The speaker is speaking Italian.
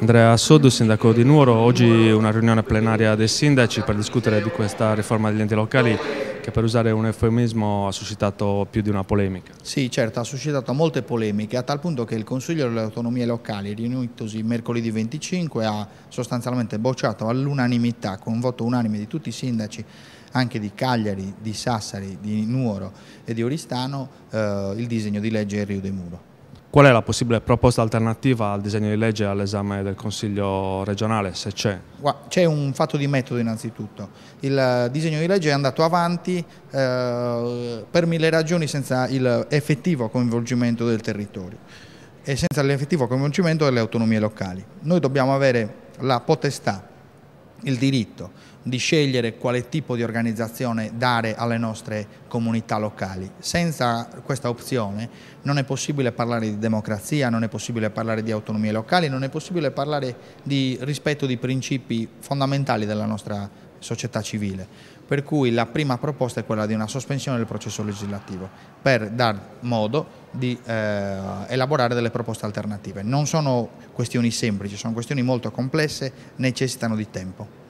Andrea Soddu, sindaco di Nuoro, oggi una riunione plenaria dei sindaci per discutere di questa riforma degli enti locali che per usare un eufemismo ha suscitato più di una polemica. Sì, certo, ha suscitato molte polemiche, a tal punto che il Consiglio delle Autonomie Locali, riunitosi mercoledì 25, ha sostanzialmente bocciato all'unanimità, con un voto unanime di tutti i sindaci, anche di Cagliari, di Sassari, di Nuoro e di Oristano, eh, il disegno di legge Rio de Muro. Qual è la possibile proposta alternativa al disegno di legge all'esame del Consiglio regionale, se c'è? C'è un fatto di metodo innanzitutto. Il disegno di legge è andato avanti eh, per mille ragioni senza l'effettivo coinvolgimento del territorio e senza l'effettivo coinvolgimento delle autonomie locali. Noi dobbiamo avere la potestà il diritto di scegliere quale tipo di organizzazione dare alle nostre comunità locali. Senza questa opzione non è possibile parlare di democrazia, non è possibile parlare di autonomie locali, non è possibile parlare di rispetto di principi fondamentali della nostra società civile. Per cui la prima proposta è quella di una sospensione del processo legislativo per dar modo di eh, elaborare delle proposte alternative. Non sono questioni semplici, sono questioni molto complesse, necessitano di tempo.